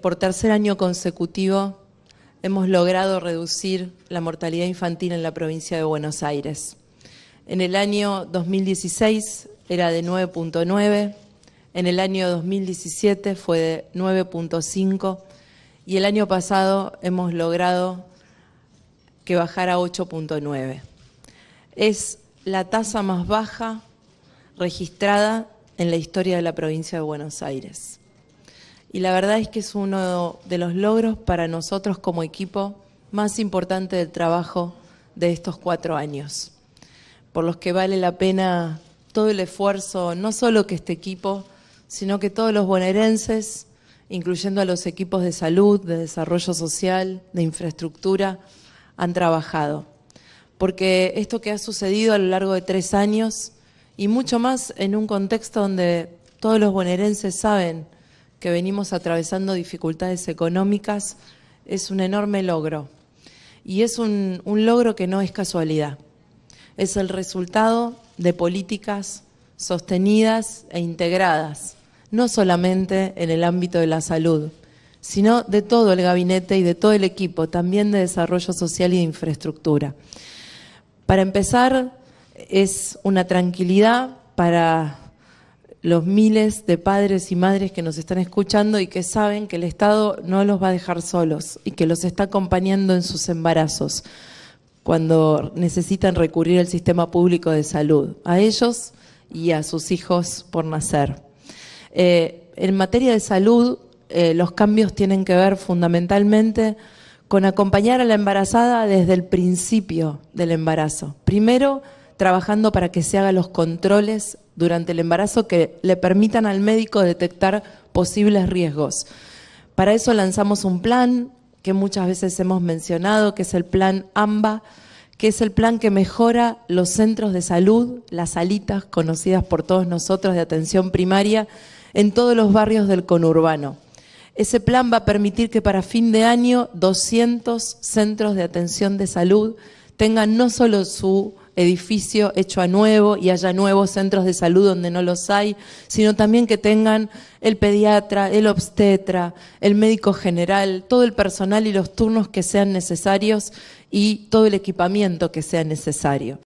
Por tercer año consecutivo hemos logrado reducir la mortalidad infantil en la provincia de Buenos Aires. En el año 2016 era de 9.9, en el año 2017 fue de 9.5 y el año pasado hemos logrado que bajara a 8.9. Es la tasa más baja registrada en la historia de la provincia de Buenos Aires y la verdad es que es uno de los logros para nosotros como equipo más importante del trabajo de estos cuatro años, por los que vale la pena todo el esfuerzo, no solo que este equipo, sino que todos los bonaerenses, incluyendo a los equipos de salud, de desarrollo social, de infraestructura, han trabajado. Porque esto que ha sucedido a lo largo de tres años, y mucho más en un contexto donde todos los bonaerenses saben que venimos atravesando dificultades económicas es un enorme logro. Y es un, logro que no es casualidad. Es el resultado de políticas sostenidas e integradas, no solamente en el ámbito de la salud, sino de todo el gabinete y de todo el equipo, también de desarrollo social y de infraestructura. Para empezar, es una tranquilidad para los miles de padres y madres que nos están escuchando y que saben que el Estado no los va a dejar solos y que los está acompañando en sus embarazos cuando necesitan recurrir al sistema público de salud, a ellos y a sus hijos por nacer. Eh, en materia de salud, eh, los cambios tienen que ver fundamentalmente con acompañar a la embarazada desde el principio del embarazo. Primero, trabajando para que se hagan los controles durante el embarazo que le permitan al médico detectar posibles riesgos. Para eso lanzamos un plan que muchas veces hemos mencionado, que es el plan AMBA, que es el plan que mejora los centros de salud, las salitas conocidas por todos nosotros de atención primaria, en todos los barrios del conurbano. Ese plan va a permitir que para fin de año 200 centros de atención de salud tengan no solo su edificio hecho a nuevo y haya nuevos centros de salud donde no los hay, sino también que tengan el pediatra, el obstetra, el médico general, todo el personal y los turnos que sean necesarios y todo el equipamiento que sea necesario.